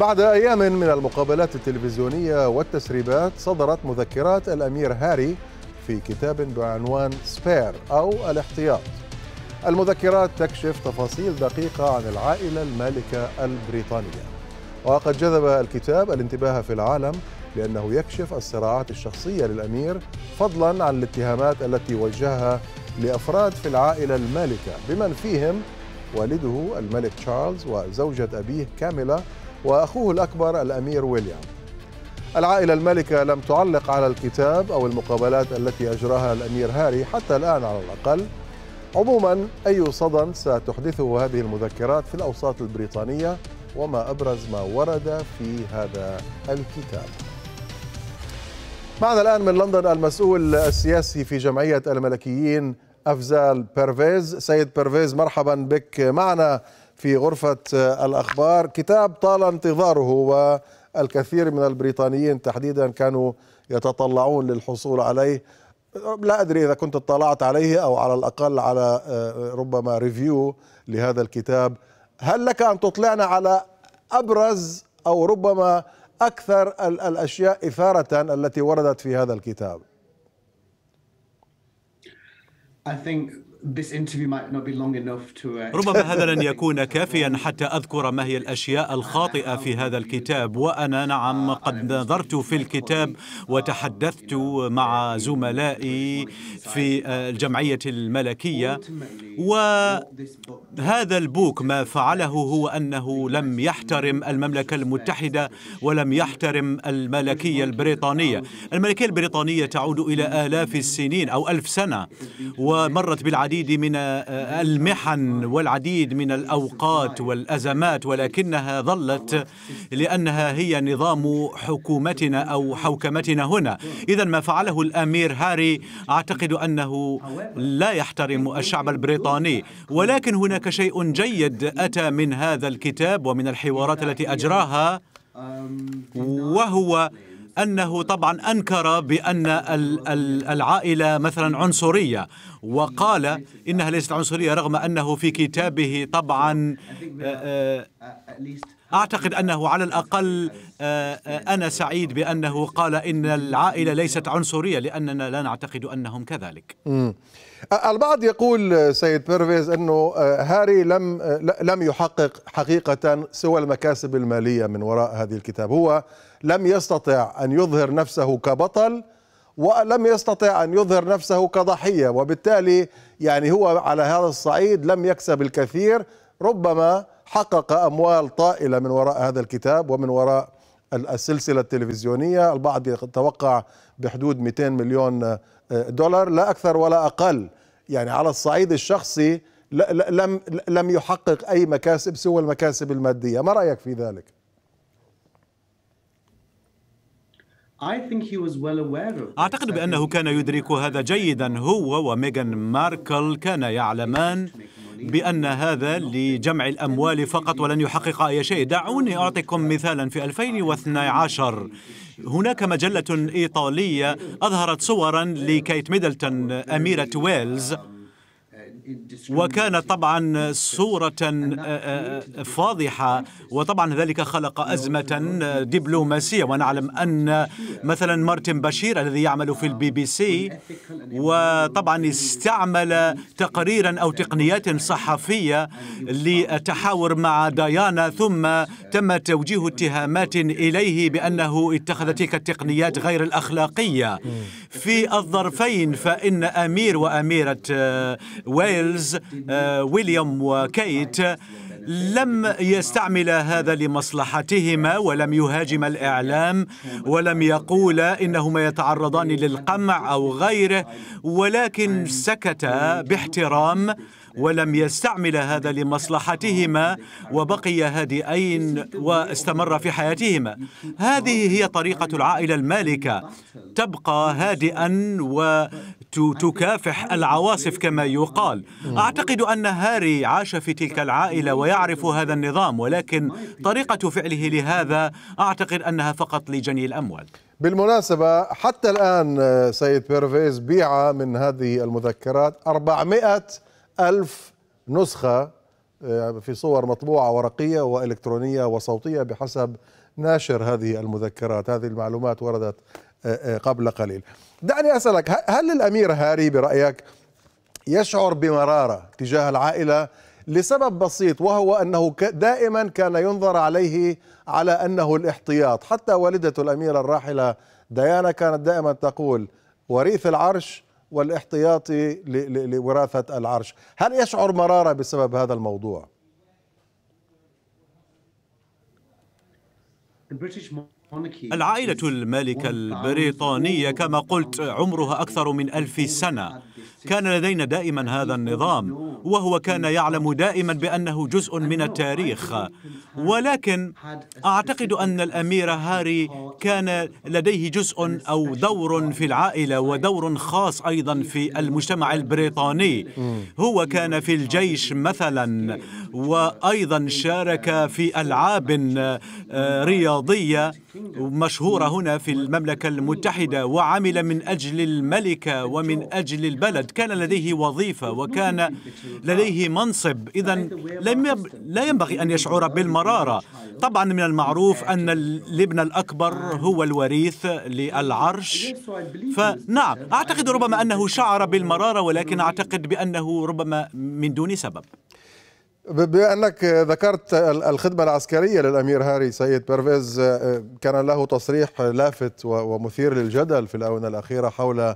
بعد أيام من المقابلات التلفزيونية والتسريبات صدرت مذكرات الأمير هاري في كتاب بعنوان سبير أو الاحتياط المذكرات تكشف تفاصيل دقيقة عن العائلة المالكة البريطانية وقد جذب الكتاب الانتباه في العالم لأنه يكشف الصراعات الشخصية للأمير فضلا عن الاتهامات التي وجهها لأفراد في العائلة المالكة بمن فيهم والده الملك تشارلز وزوجة أبيه كاميلا وأخوه الأكبر الأمير ويليام العائلة المالكة لم تعلق على الكتاب أو المقابلات التي أجراها الأمير هاري حتى الآن على الأقل عموما أي صدى ستحدثه هذه المذكرات في الأوساط البريطانية وما أبرز ما ورد في هذا الكتاب معنا الآن من لندن المسؤول السياسي في جمعية الملكيين أفزال بيرفيز سيد بيرفيز مرحبا بك معنا في غرفة آه، الأخبار كتاب طال انتظاره والكثير من البريطانيين تحديدا كانوا يتطلعون للحصول عليه لا أدري إذا كنت اطلعت عليه أو على الأقل على آه، ربما ريفيو لهذا الكتاب هل لك أن تطلعنا على أبرز أو ربما أكثر الأشياء إثارة التي وردت في هذا الكتاب I think Uh, ربما هذا لن يكون كافيا حتى أذكر ما هي الأشياء الخاطئة في هذا الكتاب وأنا نعم قد نظرت في الكتاب وتحدثت مع زملائي في آه، الجمعية الملكية وهذا البوك ما فعله هو أنه لم يحترم المملكة المتحدة ولم يحترم الملكية البريطانية الملكية البريطانية تعود إلى آلاف السنين أو ألف سنة ومرت بالعديد العديد من المحن والعديد من الأوقات والأزمات ولكنها ظلت لأنها هي نظام حكومتنا أو حوكمتنا هنا إذا ما فعله الأمير هاري أعتقد أنه لا يحترم الشعب البريطاني ولكن هناك شيء جيد أتى من هذا الكتاب ومن الحوارات التي أجراها وهو أنه طبعا أنكر بأن العائلة مثلا عنصرية وقال إنها ليست عنصرية رغم أنه في كتابه طبعا آه، آه، أعتقد أنه على الأقل آه، آه، أنا سعيد بأنه قال إن العائلة ليست عنصرية لأننا لا نعتقد أنهم كذلك البعض يقول سيد بيرفيز أنه آه، هاري لم, لم يحقق حقيقة سوى المكاسب المالية من وراء هذه الكتاب هو لم يستطع أن يظهر نفسه كبطل ولم يستطع أن يظهر نفسه كضحية وبالتالي يعني هو على هذا الصعيد لم يكسب الكثير ربما حقق أموال طائلة من وراء هذا الكتاب ومن وراء السلسلة التلفزيونية البعض يتوقع بحدود 200 مليون آه، دولار لا أكثر ولا أقل يعني على الصعيد الشخصي لم لم يحقق أي مكاسب سوى المكاسب المادية ما رأيك في ذلك؟ أعتقد بأنه كان يدرك هذا جيدا هو وميغان ماركل كان يعلمان بأن هذا لجمع الأموال فقط ولن يحقق أي شيء دعوني أعطيكم مثالا في 2012 هناك مجلة إيطالية أظهرت صورا لكيت ميدلتون أميرة ويلز وكان طبعا صورة آه، آه، فاضحة وطبعا ذلك خلق أزمة دبلوماسية ونعلم أن مثلا مارتن بشير الذي يعمل في البي بي سي وطبعا استعمل تقريرا أو تقنيات صحفية للتحاور مع ديانا ثم تم توجيه اتهامات إليه بأنه اتخذ تلك التقنيات غير الأخلاقية في الظرفين فإن أمير وأميرة آه، ويلز ويليام وكيت لم يستعمل هذا لمصلحتهما ولم يهاجم الإعلام ولم يقول إنهما يتعرضان للقمع أو غيره ولكن سكت باحترام ولم يستعمل هذا لمصلحتهما وبقي هادئين واستمر في حياتهما هذه هي طريقة العائلة المالكة تبقى هادئا تكافح العواصف كما يقال أعتقد أن هاري عاش في تلك العائلة ويعرف هذا النظام ولكن طريقة فعله لهذا أعتقد أنها فقط لجني الأموال بالمناسبة حتى الآن آه، سيد بيرفيز بيع من هذه المذكرات 400 ألف نسخة آه، في صور مطبوعة ورقية وإلكترونية وصوتية بحسب ناشر هذه المذكرات هذه المعلومات وردت قبل قليل دعني أسألك هل الأمير هاري برأيك يشعر بمرارة تجاه العائلة لسبب بسيط وهو أنه دائما كان ينظر عليه على أنه الاحتياط حتى والدة الأميرة الراحلة ديانا كانت دائما تقول وريث العرش والاحتياط لوراثة العرش هل يشعر مرارة بسبب هذا الموضوع؟ العائلة المالكة البريطانية كما قلت عمرها أكثر من ألف سنة كان لدينا دائما هذا النظام وهو كان يعلم دائما بأنه جزء من التاريخ ولكن أعتقد أن الأمير هاري كان لديه جزء أو دور في العائلة ودور خاص أيضا في المجتمع البريطاني هو كان في الجيش مثلا وأيضا شارك في ألعاب آه، رياضية مشهورة هنا في المملكة المتحدة وعمل من أجل الملكة ومن أجل البلد كان لديه وظيفة وكان لديه منصب إذا لم لا ينبغي أن يشعر بالمرارة طبعا من المعروف أن الابن الأكبر هو الوريث للعرش فنعم أعتقد ربما أنه شعر بالمرارة ولكن أعتقد بأنه ربما من دون سبب بما انك ذكرت الخدمه العسكريه للامير هاري سيد بيرفيز آه، آه، كان له تصريح لافت ومثير للجدل في الاونه الاخيره حول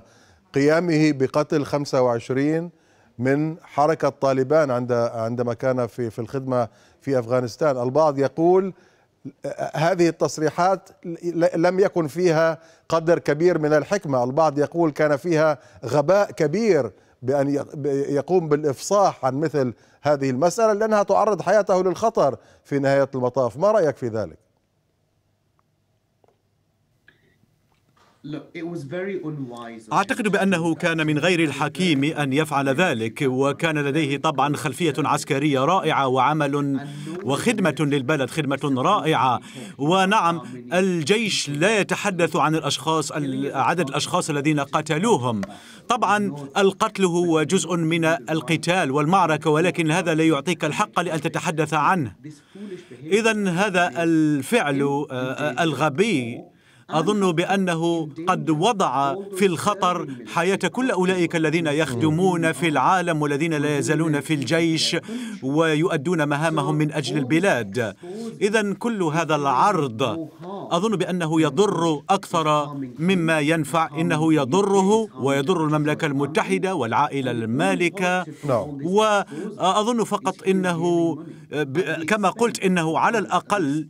قيامه بقتل 25 من حركه طالبان عند عندما كان في في الخدمه في افغانستان، البعض يقول آه، هذه التصريحات لم يكن فيها قدر كبير من الحكمه، البعض يقول كان فيها غباء كبير بأن يقوم بالإفصاح عن مثل هذه المسألة لأنها تعرض حياته للخطر في نهاية المطاف ما رأيك في ذلك؟ أعتقد بأنه كان من غير الحكيم أن يفعل ذلك وكان لديه طبعا خلفية عسكرية رائعة وعمل وخدمة للبلد خدمة رائعة ونعم الجيش لا يتحدث عن الأشخاص عدد الأشخاص الذين قتلوهم طبعا القتل هو جزء من القتال والمعركة ولكن هذا لا يعطيك الحق لأن تتحدث عنه إذا هذا الفعل آه، آه، الغبي أظن بأنه قد وضع في الخطر حياة كل أولئك الذين يخدمون في العالم والذين لا يزالون في الجيش ويؤدون مهامهم من أجل البلاد إذا كل هذا العرض أظن بأنه يضر أكثر مما ينفع إنه يضره ويضر المملكة المتحدة والعائلة المالكة نعم. وأظن فقط إنه كما قلت إنه على الأقل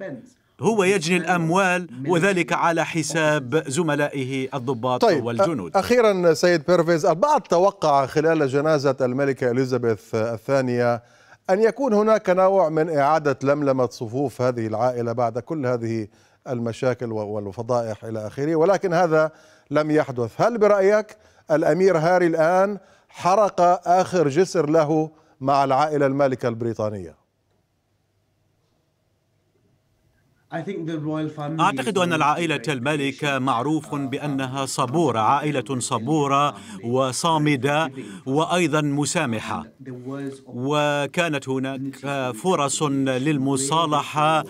هو يجني الأموال وذلك على حساب زملائه الضباط طيب والجنود أخيرا سيد بيرفيز البعض توقع خلال جنازة الملكة إليزابيث الثانية أن يكون هناك نوع من إعادة لملمة صفوف هذه العائلة بعد كل هذه المشاكل والفضائح إلى آخره ولكن هذا لم يحدث هل برأيك الأمير هاري الآن حرق آخر جسر له مع العائلة المالكة البريطانية أعتقد أن العائلة الملكه معروف بأنها صبورة عائلة صبورة وصامدة وأيضا مسامحة وكانت هناك فرص للمصالحة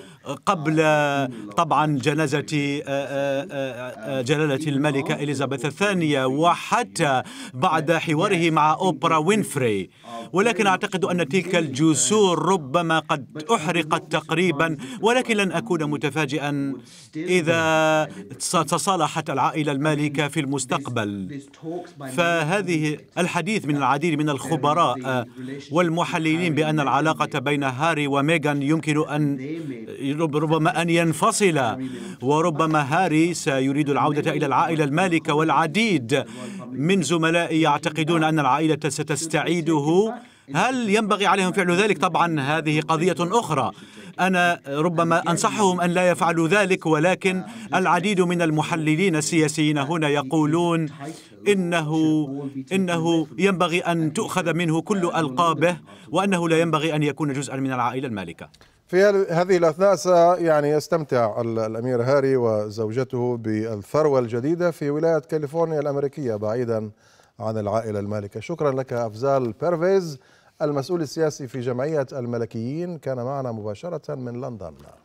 قبل طبعا جنازة آه، آه، آه، جلالة الملكة إليزابيث الثانية وحتى بعد حواره مع أوبرا وينفري ولكن أعتقد أن تلك الجسور ربما قد أحرقت تقريبا ولكن لن أكون متفاجئا إذا تصالحت العائلة المالكة في المستقبل فهذه الحديث من العديد من الخبراء والمحللين بأن العلاقة بين هاري وميغان يمكن أن ربما أن ينفصل وربما هاري سيريد العودة إلى العائلة المالكة والعديد من زملائي يعتقدون أن العائلة ستستعيده هل ينبغي عليهم فعل ذلك؟ طبعا هذه قضية أخرى أنا ربما أنصحهم أن لا يفعلوا ذلك ولكن العديد من المحللين السياسيين هنا يقولون إنه, إنه ينبغي أن تؤخذ منه كل ألقابه وأنه لا ينبغي أن يكون جزءا من العائلة المالكة في هذه الأثناء يعني يستمتع الأمير هاري وزوجته بالثروة الجديدة في ولاية كاليفورنيا الأمريكية بعيدا عن العائلة المالكة شكرا لك أفزال بيرفيز المسؤول السياسي في جمعية الملكيين كان معنا مباشرة من لندن